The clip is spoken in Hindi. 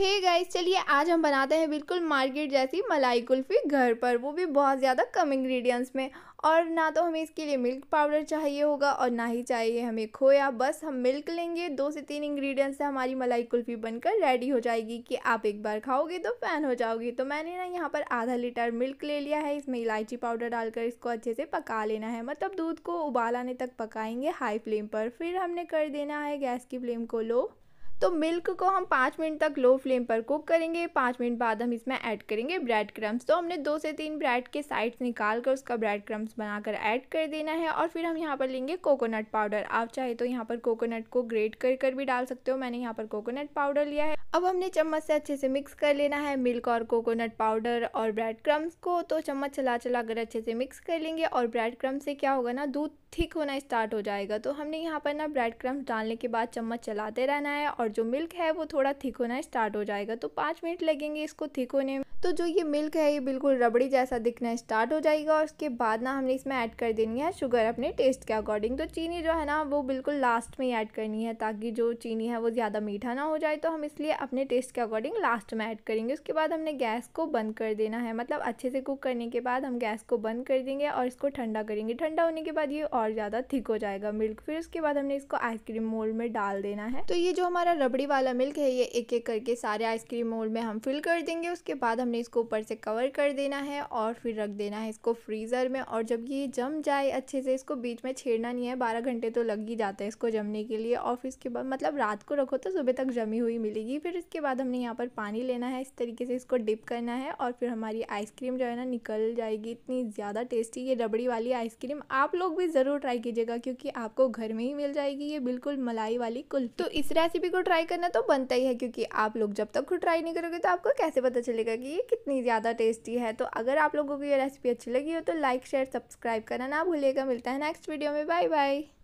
हे गाइस चलिए आज हम बनाते हैं बिल्कुल मार्केट जैसी मलाई कुल्फ़ी घर पर वो भी बहुत ज़्यादा कम इंग्रेडिएंट्स में और ना तो हमें इसके लिए मिल्क पाउडर चाहिए होगा और ना ही चाहिए हमें खोया बस हम मिल्क लेंगे दो से तीन इंग्रेडिएंट्स से हमारी मलाई कुल्फ़ी बनकर रेडी हो जाएगी कि आप एक बार खाओगे तो फ़ैन हो जाओगे तो मैंने ना यहाँ पर आधा लीटर मिल्क ले लिया है इसमें इलायची पाउडर डालकर इसको अच्छे से पका लेना है मतलब दूध को उबाल आने तक पकाएंगे हाई फ्लेम पर फिर हमने कर देना है गैस की फ्लेम को लो तो मिल्क को हम पाँच मिनट तक लो फ्लेम पर कुक करेंगे पाँच मिनट बाद हम इसमें ऐड करेंगे ब्रेड क्रम्स तो हमने दो से तीन ब्रेड के साइड्स निकाल कर उसका ब्रेड क्रम्स बनाकर ऐड कर देना है और फिर हम यहाँ पर लेंगे कोकोनट पाउडर आप चाहे तो यहाँ पर कोकोनट को ग्रेट कर कर भी डाल सकते हो मैंने यहाँ पर कोकोनट पाउडर लिया है अब हमने चम्मच से अच्छे से मिक्स कर लेना है मिल्क और कोकोनट पाउडर और ब्रेड क्रम्स को तो चम्मच चला चला कर अच्छे से मिक्स कर लेंगे और ब्रेड क्रम से क्या होगा ना दूध थिक होना स्टार्ट हो जाएगा तो हमने यहाँ पर ना ब्रेड क्रम्स डालने के बाद चम्मच चलाते रहना है और और जो मिल्क है वो थोड़ा थिक होना स्टार्ट हो जाएगा तो पाँच मिनट लगेंगे इसको थिक होने में तो जो ये मिल्क है ये बिल्कुल रबड़ी जैसा दिखना स्टार्ट हो जाएगा और उसके बाद ना हमने इसमें ऐड कर देनी है शुगर अपने टेस्ट के अकॉर्डिंग तो चीनी जो है ना वो बिल्कुल लास्ट में ऐड करनी है ताकि जो चीनी है वो ज़्यादा मीठा ना हो जाए तो हम इसलिए अपने टेस्ट के अकॉर्डिंग लास्ट में ऐड करेंगे उसके बाद हमने गैस को बंद कर देना है मतलब अच्छे से कुक करने के बाद हम गैस को बंद कर देंगे और इसको ठंडा करेंगे ठंडा होने के बाद ये और ज़्यादा थिक हो जाएगा मिल्क फिर उसके बाद हमने इसको आइसक्रीम मोल्ड में डाल देना है तो ये जो हमारा रबड़ी वाला मिल्क है ये एक एक करके सारे आइसक्रीम मोल्ड में हम फिल कर देंगे उसके बाद हम हमने इसको ऊपर से कवर कर देना है और फिर रख देना है इसको फ्रीज़र में और जब ये जम जाए अच्छे से इसको बीच में छेड़ना नहीं है बारह घंटे तो लग ही जाता है इसको जमने के लिए और फिर इसके बाद मतलब रात को रखो तो सुबह तक जमी हुई मिलेगी फिर इसके बाद हमने यहाँ पर पानी लेना है इस तरीके से इसको डिप करना है और फिर हमारी आइसक्रीम जो है ना निकल जाएगी इतनी ज़्यादा टेस्टी ये रबड़ी वाली आइसक्रीम आप लोग भी ज़रूर ट्राई कीजिएगा क्योंकि आपको घर में ही मिल जाएगी ये बिल्कुल मलाई वाली कुल तो इस रेसिपी को ट्राई करना तो बनता ही है क्योंकि आप लोग जब तक खुद ट्राई नहीं करोगे तो आपको कैसे पता चलेगा कि देखिए कितनी ज़्यादा टेस्टी है तो अगर आप लोगों को ये रेसिपी अच्छी लगी हो तो लाइक शेयर सब्सक्राइब करना ना भूलिएगा मिलता है नेक्स्ट वीडियो में बाय बाय